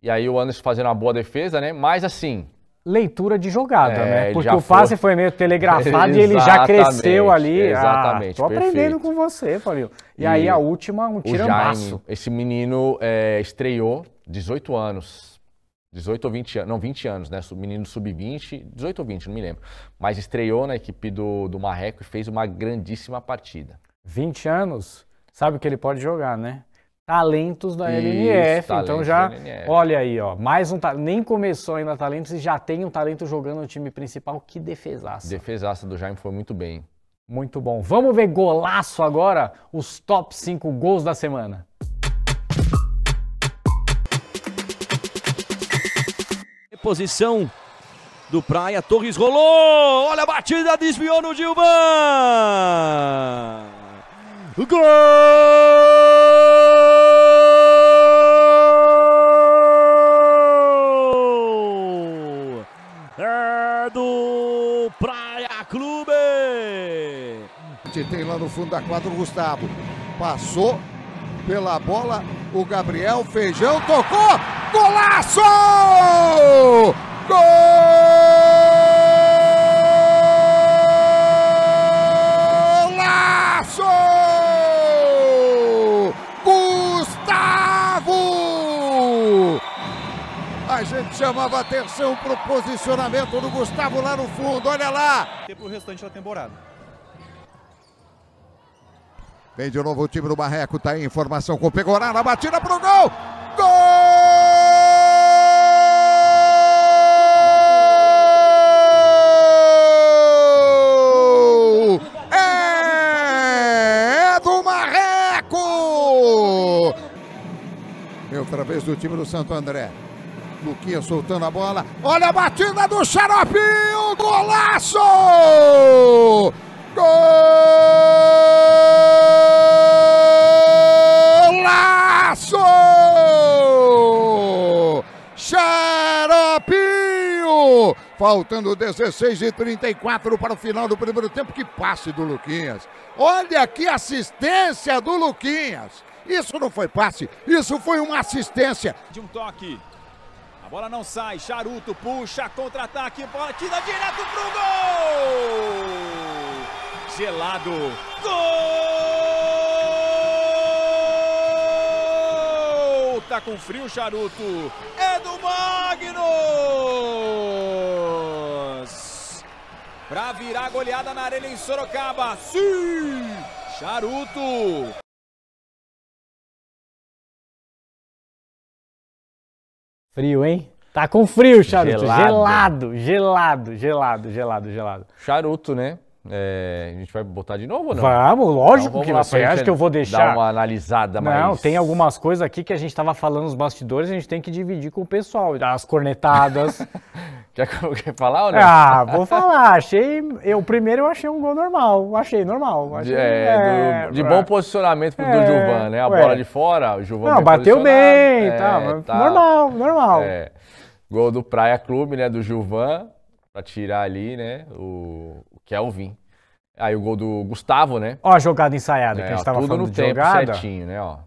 E aí o Anderson fazendo uma boa defesa, né? Mas assim. Leitura de jogada, é, né? Porque o passe foi... foi meio telegrafado (laughs) e ele já cresceu ali. Ah, exatamente. Ah, tô perfeito. aprendendo com você, Paulinho. E, e, aí a última, um tiramaço. Jaime, esse menino é, estreou, 18 anos, 18 ou 20 anos, não, 20 anos, né? Menino sub-20, 18 ou 20, não me lembro. Mas estreou na equipe do, do Marreco e fez uma grandíssima partida. 20 anos, sabe que ele pode jogar, né? Talentos da Isso, LNF. então já, LNF. olha aí, ó, mais um nem começou ainda talentos e já tem um talento jogando no time principal. Que defesaça. Defesaça do Jaime foi muito bem. Muito bom. Vamos ver golaço agora, os top 5 gols da semana. posição do Praia. Torres rolou. Olha a batida, desviou no Dilma. Gol! É do Praia Clube. Tem lá no fundo da quadra o Gustavo. Passou pela bola o Gabriel Feijão. Tocou! Golaço! Golaço! Gustavo! A gente chamava atenção pro posicionamento do Gustavo lá no fundo, olha lá! E pro restante da temporada. Vem de novo o time do Barreco, tá aí, informação com o na batida pro gol! do time do Santo André. Luquinha soltando a bola. Olha a batida do Xarope! O golaço! Golaço! Xaropinho! Faltando 16 e 34 para o final do primeiro tempo. Que passe do Luquinhas! Olha que assistência do Luquinhas! Isso não foi passe, isso foi uma assistência. De um toque. A bola não sai, Charuto puxa, contra-ataque, bola tira direto pro gol! Gelado. Gol! Tá com frio, Charuto. É do Magnus! Pra virar goleada na arena em Sorocaba. Sim! Charuto! Frio, hein? Tá com frio, charuto. Gelado, gelado, gelado, gelado, gelado. gelado. Charuto, né? É, a gente vai botar de novo ou não? Vamos, então lógico então, vamos que você acha que eu vou deixar. Dar uma analisada mais. Não, tem algumas coisas aqui que a gente estava falando nos bastidores, a gente tem que dividir com o pessoal. As cornetadas. Já (laughs) quer falar ou não? Ah, vou falar. Achei. Eu primeiro eu achei um gol normal. Achei normal. Achei, é, é, do, de bom posicionamento pro, é, do Gilvan, né? A ué. bola de fora, o Gilvan. Não, bateu bem, é, tá, tá, Normal, normal. É. Gol do Praia Clube, né? Do Gilvan para tirar ali, né, o, que é o Vim. Aí o gol do Gustavo, né? Ó, a jogada ensaiada é, que a gente tava tudo falando no de tempo jogada. certinho, né, ó.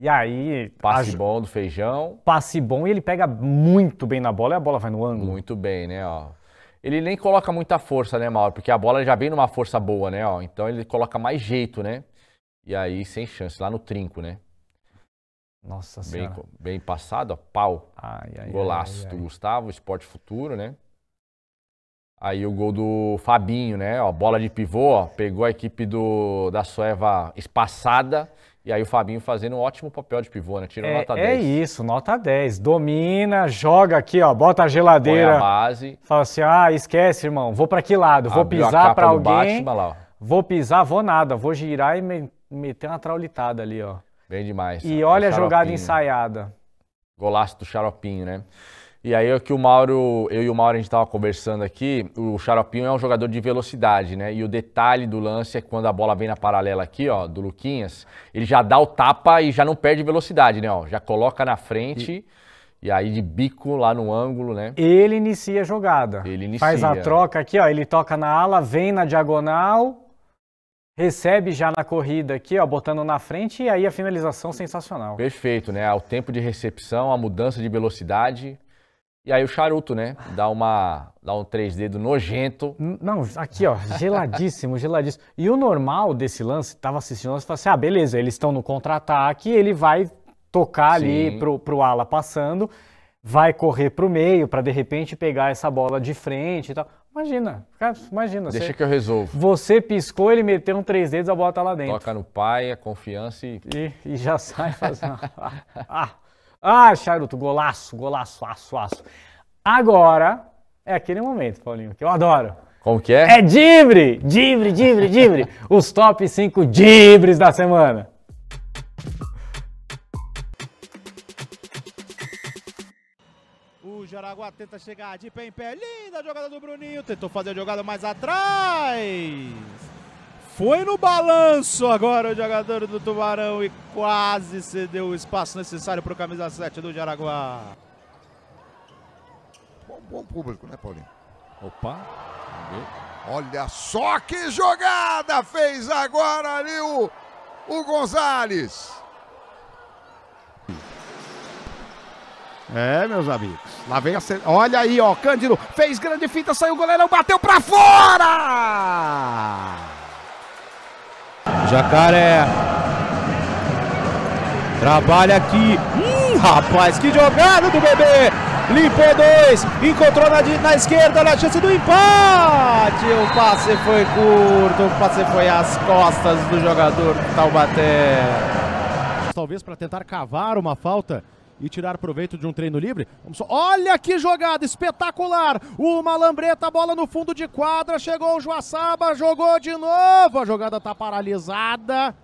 E aí, passe a... bom do Feijão. Passe bom e ele pega muito bem na bola e a bola vai no ângulo. Muito bem, né, ó. Ele nem coloca muita força, né, Mauro? Porque a bola já vem numa força boa, né, ó. Então ele coloca mais jeito, né? E aí, sem chance, lá no trinco, né? Nossa bem, Senhora. Bem passado, ó, pau. Ai, ai, Golaço ai, do Gustavo, esporte futuro, né? Aí o gol do Fabinho, né? Ó, bola de pivô, ó, pegou a equipe do, da Sueva espaçada. E aí o Fabinho fazendo um ótimo papel de pivô, né? Tirou é, nota 10. É isso, nota 10. Domina, joga aqui, ó, bota a geladeira. Põe a base. Fala assim: "Ah, esquece, irmão. Vou para que lado? Vou Abriu pisar para alguém. Batman, lá, vou pisar, vou nada, vou girar e me, meter uma traulitada ali, ó. Bem demais. E olha a jogada ensaiada. Golaço do Xaropinho, né? E aí é que o Mauro, eu e o Mauro a gente estava conversando aqui, o Xaropinho é um jogador de velocidade, né? E o detalhe do lance é quando a bola vem na paralela aqui, ó, do Luquinhas, ele já dá o tapa e já não perde velocidade, né? Ó, já coloca na frente e, e aí de bico lá no ângulo, né? Ele inicia a jogada. Ele inicia. Faz a troca aqui, ó, ele toca na ala, vem na diagonal, recebe já na corrida aqui, ó, botando na frente e aí a finalização sensacional. Perfeito, né? O tempo de recepção, a mudança de velocidade, e aí o charuto, né? Dá uma, dá um três dedo nojento. Não, aqui ó, geladíssimo, geladíssimo. E o normal desse lance, tava assistindo, você fala assim, ah, beleza, eles estão no contra-ataque, ele vai tocar ali pro, pro ala passando, vai correr pro meio para de repente pegar essa bola de frente e tal. Imagina, cara, imagina. Deixa você, que eu resolvo. Você piscou, ele meteu um três dedos, a bola tá lá dentro. Toca no pai, a é confiança e... E, e já sai fazendo... (laughs) ah. Ah, charuto, golaço, golaço, aço, aço. Agora é aquele momento, Paulinho, que eu adoro. Como que é? É dibre! Dibre, dibre, dibre! (laughs) Os top 5 dibres da semana. O Jaraguá tenta chegar de pé em pé. Linda jogada do Bruninho. Tentou fazer a jogada mais atrás. Foi no balanço agora o jogador do Tubarão e quase cedeu o espaço necessário para o camisa 7 do Jaraguá. Bom, bom público, né, Paulinho? Opa! Olha só que jogada fez agora ali o, o Gonzalez. É, meus amigos. Lá vem a. Olha aí, ó. Cândido fez grande fita, saiu o goleirão, bateu pra fora! Jacaré. Trabalha aqui. Hum, rapaz, que jogada do bebê. Limpou é dois. Encontrou na, na esquerda. a chance do empate. O passe foi curto. O passe foi às costas do jogador Taubaté. Talvez para tentar cavar uma falta e tirar proveito de um treino livre. Só... Olha que jogada espetacular! Uma lambreta, bola no fundo de quadra, chegou o Joaçaba, jogou de novo. A jogada está paralisada.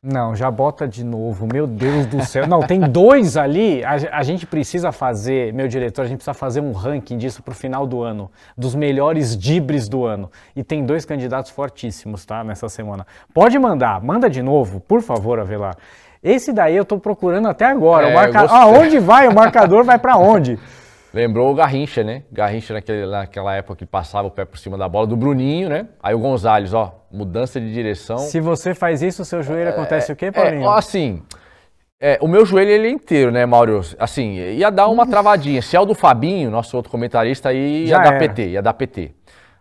Não, já bota de novo. Meu Deus do céu. Não, tem dois ali. A, a, gente precisa fazer, meu diretor, a gente precisa fazer um ranking disso pro final do ano, dos melhores dibres do ano. E tem dois candidatos fortíssimos, tá? Nessa semana. Pode mandar, manda de novo, por favor, Avelar. Esse daí eu tô procurando até agora. É, o marca... Aonde vai? O marcador vai para onde? (laughs) Lembrou o Garrincha, né? Garrincha naquele, naquela época que passava o pé por cima da bola, do Bruninho, né? Aí o Gonzalez, ó, mudança de direção. Se você faz isso, o seu joelho é, acontece o quê, é, Paulinho? É, assim, é, o meu joelho ele é inteiro, né, Mauro? Assim, ia dar uma travadinha. Se é o do Fabinho, nosso outro comentarista, aí ia Já dar era. PT, ia dar PT.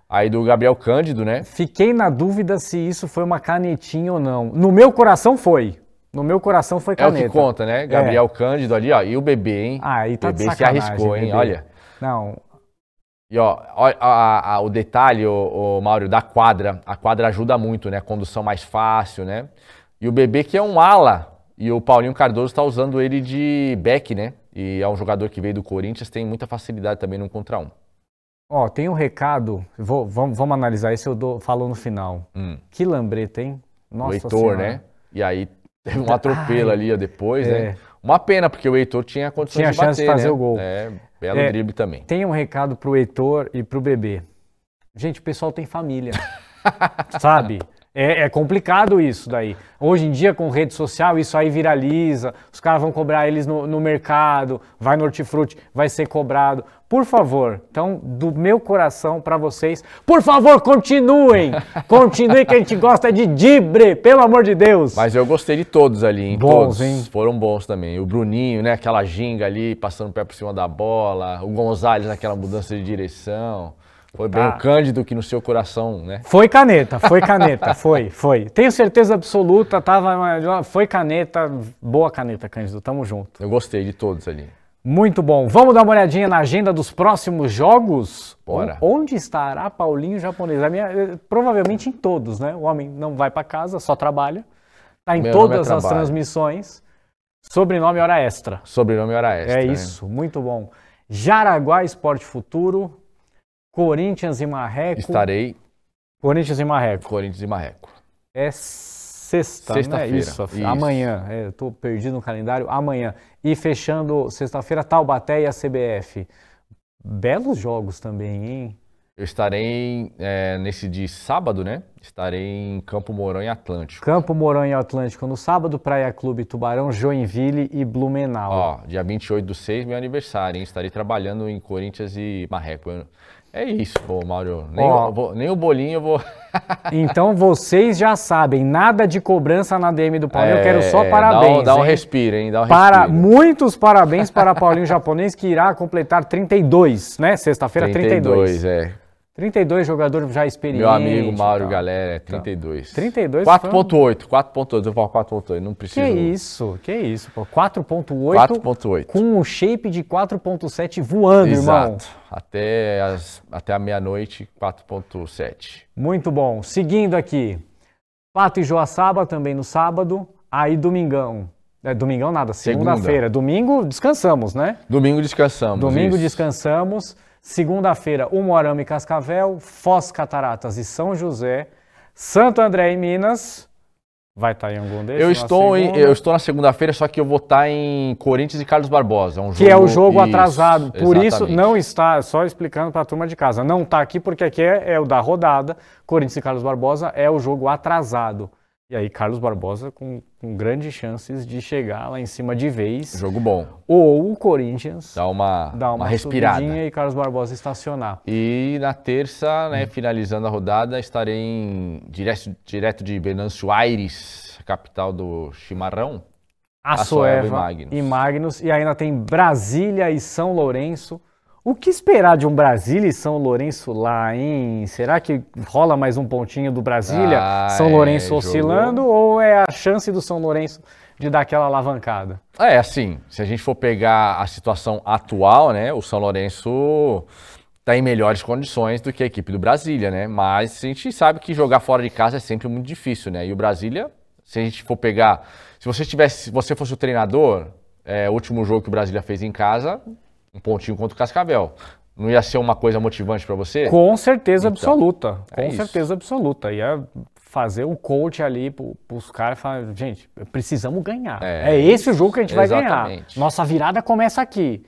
Aí do Gabriel Cândido, né? Fiquei na dúvida se isso foi uma canetinha ou não. No meu coração foi. No meu coração foi caneta. É o que conta, né? É. Gabriel é. Cândido ali, ó. E o bebê, hein? Ah, aí tá o bebê se arriscou, hein? Bebê. Olha. Não. E ó, ó o detalhe, o, o da quadra. A quadra ajuda muito, né? Condução mais fácil, né? E o bebê que é um ala. E o Paulinho Cardoso está usando ele de back, né? E é um jogador que veio do Corinthians, tem muita facilidade também no contra um. Ó, tem um recado, vou, vamos, vamos analisar isso, eu dou, falo no final. Hum. Que lambreta, hein? Nossa o Heitor, senhora. né? E aí Teve um atropelo Ai, ali depois, né? é. né? Uma pena, porque o Heitor tinha condições tinha de bater, chance de fazer né? o gol. É, belo é, drible também. Tem um recado pro Heitor e pro bebê. Gente, o pessoal tem família, (laughs) sabe? É, é, complicado isso daí. Hoje em dia, com rede social, isso aí viraliza, os caras vão cobrar eles no, no mercado, vai no hortifruti, vai ser cobrado. Por favor, então, do meu coração para vocês, por favor, continuem! (laughs) Continuem que a gente gosta de Dibre, pelo amor de Deus! Mas eu gostei de todos ali, hein? Bons, todos hein? foram bons também. O Bruninho, né? Aquela ginga ali, passando o pé por cima da bola. O Gonzalez naquela mudança de direção. Foi bem tá. o Cândido que no seu coração, né? Foi caneta, foi caneta, foi, foi. Tenho certeza absoluta, tava, foi caneta, boa caneta, Cândido, tamo junto. Eu gostei de todos ali. Muito bom. Vamos dar uma olhadinha na agenda dos próximos jogos? Bora. Onde estará Paulinho Japonês? A minha, eh, provavelmente em todos, né? O homem não vai para casa, só trabalha. Tá em Meu é todas é as transmissões. Sobrenome Hora Extra. Sobrenome Hora Extra. É né? isso, hein? muito bom. Jaraguá Esporte Futuro, Corinthians e Marreco. Estarei. Corinthians e Marreco. Corinthians e Marreco. É sexta, né? sexta-feira. Né? Isso, Isso, amanhã. É, Estou perdido no calendário. Amanhã. E fechando sexta-feira, Taubaté e a CBF. Belos jogos também, hein? Eu estarei é, nesse de sábado, né? Estarei em Campo Mourão e Atlântico. Campo Mourão e Atlântico no sábado, Praia Clube Tubarão, Joinville e Blumenau. Ó, dia 28 do 6, meu aniversário, hein? Estarei trabalhando em Corinthians e Marreco. Eu é isso, pô, Mauro. Nem, Ó, o, nem o bolinho eu vou. (laughs) então vocês já sabem, nada de cobrança na DM do Paulinho. É, eu quero é, só parabéns. Dá, um, dá um respiro, hein? Dá um para, respiro. Muitos parabéns para (laughs) Paulinho Japonês, que irá completar 32, né? Sexta-feira, 32. 32, é. 32 jogadores já experientes. Meu amigo Mauro, tá. galera, 32. 32 4.8, 4.8, eu falo 4.8, não precisa. Que isso, que isso, pô. 4.8. 4.8. Com o shape de 4.7 voando, Exato. irmão. Exato. Até, até a meia-noite, 4.7. Muito bom. Seguindo aqui. Pato e Joaçaba também no sábado. Aí domingão. É, domingão nada, segunda-feira. Segunda. Domingo descansamos, né? Domingo descansamos. Domingo isso. descansamos. Segunda-feira, Umuarama e Cascavel, Foz Cataratas e São José, Santo André e Minas. Vai estar tá em algum desses? Eu estou, em, eu estou na segunda-feira, só que eu vou estar tá em Corinthians e Carlos Barbosa. É um que jogo, é o jogo isso, atrasado. Por exatamente. isso não está, só explicando para a turma de casa, não está aqui porque aqui é, é o da rodada. Corinthians e Carlos Barbosa é o jogo atrasado. E aí, Carlos Barbosa com, com, grandes chances de chegar lá em cima de vez. Jogo bom. Ou o Corinthians dá uma, dá uma, uma respirada. E Carlos Barbosa estacionar. E na terça, né, hum. finalizando a rodada, estarei em, direto, direto de Venâncio Aires, capital do Chimarrão. Açoeva, Açoeva e, Magnus. e Magnus. E ainda tem Brasília e São Lourenço. O que esperar de um Brasília e São Lourenço lá, hein? Será que rola mais um pontinho do Brasília? Ah, São Lourenço é, oscilando ou é a chance do São Lourenço de dar aquela alavancada? É, assim, se a gente for pegar a situação atual, né, o São Lourenço está em melhores condições do que a equipe do Brasília, né? Mas a gente sabe que jogar fora de casa é sempre muito difícil, né? E o Brasília, se a gente for pegar, se você tivesse, se você fosse o treinador, é, o último jogo que o Brasília fez em casa, um pontinho contra o Cascavel. Não ia ser uma coisa motivante para você? Com certeza então, absoluta. É Com certeza absoluta. Ia fazer o coach ali para os caras falar, gente, precisamos ganhar. É, é esse o jogo que a gente vai ganhar. Nossa virada começa aqui.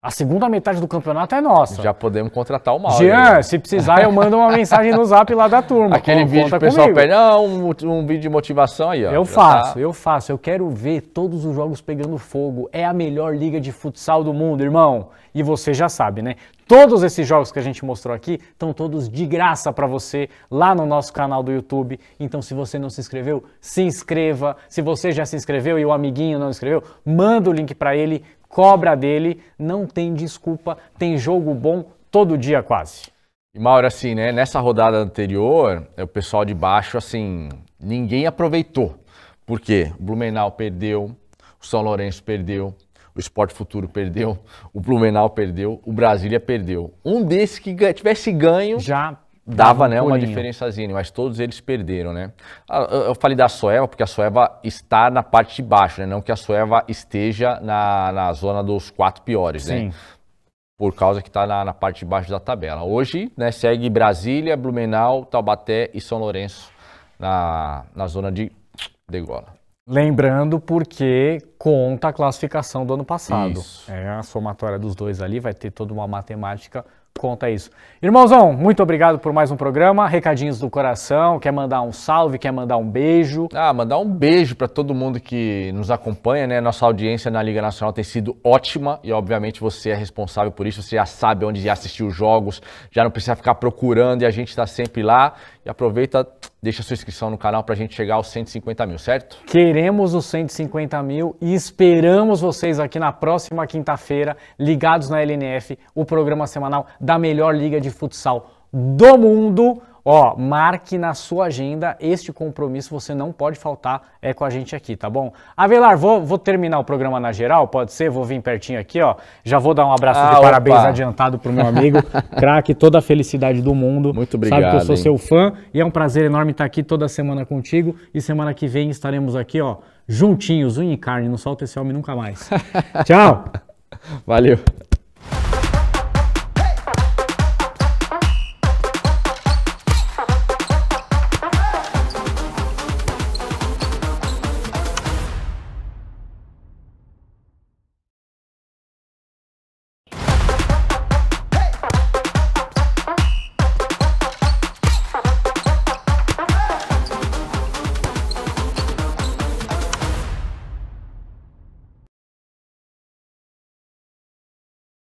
A segunda metade do campeonato é nossa. Já podemos contratar o Mauro. Jean, se precisar, eu mando uma mensagem no zap lá da turma. Aquele vídeo que o pessoal comigo. pede, ah, um, um, vídeo de motivação aí, ó. Eu tá. faço, tá... eu faço. Eu quero ver todos os jogos pegando fogo. É a melhor liga de futsal do mundo, irmão. E você já sabe, né? Todos esses jogos que a gente mostrou aqui estão todos de graça para você lá no nosso canal do YouTube. Então, se você não se inscreveu, se inscreva. Se você já se inscreveu e o amiguinho não se inscreveu, manda o link para ele, cobra dele, não tem desculpa, tem jogo bom todo dia quase. E Mauro, assim, né, nessa rodada anterior, o pessoal de baixo, assim, ninguém aproveitou. Por quê? O Blumenau perdeu, o São Lourenço perdeu, o Esporte Futuro perdeu, o Blumenau perdeu, o Brasília perdeu. Um desses que tivesse ganho... Já dava um né, uma diferençazinha, mas todos eles perderam, né? Ah, eu falei da Soeva porque a Soeva está na parte de baixo, né? Não que a Soeva esteja na, na zona dos quatro piores, né? Sim. né? Por causa que está na, na, parte de baixo da tabela. Hoje, né, segue Brasília, Blumenau, Taubaté e São Lourenço na, na zona de degola. Lembrando porque conta a classificação do ano passado. Isso. É a somatória dos dois ali, vai ter toda uma matemática conta isso. Irmãozão, muito obrigado por mais um programa. Recadinhos do coração, quer mandar um salve, quer mandar um beijo? Ah, mandar um beijo para todo mundo que nos acompanha, né? Nossa audiência na Liga Nacional tem sido ótima e obviamente você é responsável por isso, você já sabe onde assistir os jogos, já não precisa ficar procurando e a gente está sempre lá. E aproveita deixa sua inscrição no canal para a gente chegar aos 150 mil, certo? Queremos os 150 mil e esperamos vocês aqui na próxima quinta-feira, ligados na LNF, o programa semanal da melhor liga de futsal do mundo ó, marque na sua agenda este compromisso, você não pode faltar é com a gente aqui, tá bom? Avelar, vou, vou terminar o programa na geral, pode ser? Vou vir pertinho aqui, ó. Já vou dar um abraço ah, de opa. parabéns adiantado pro meu amigo. (laughs) Craque, toda a felicidade do mundo. Muito obrigado. Sabe que eu sou hein? seu fã e é um prazer enorme estar aqui toda semana contigo e semana que vem estaremos aqui, ó, juntinhos, carne. não solta esse homem nunca mais. (laughs) Tchau. Valeu.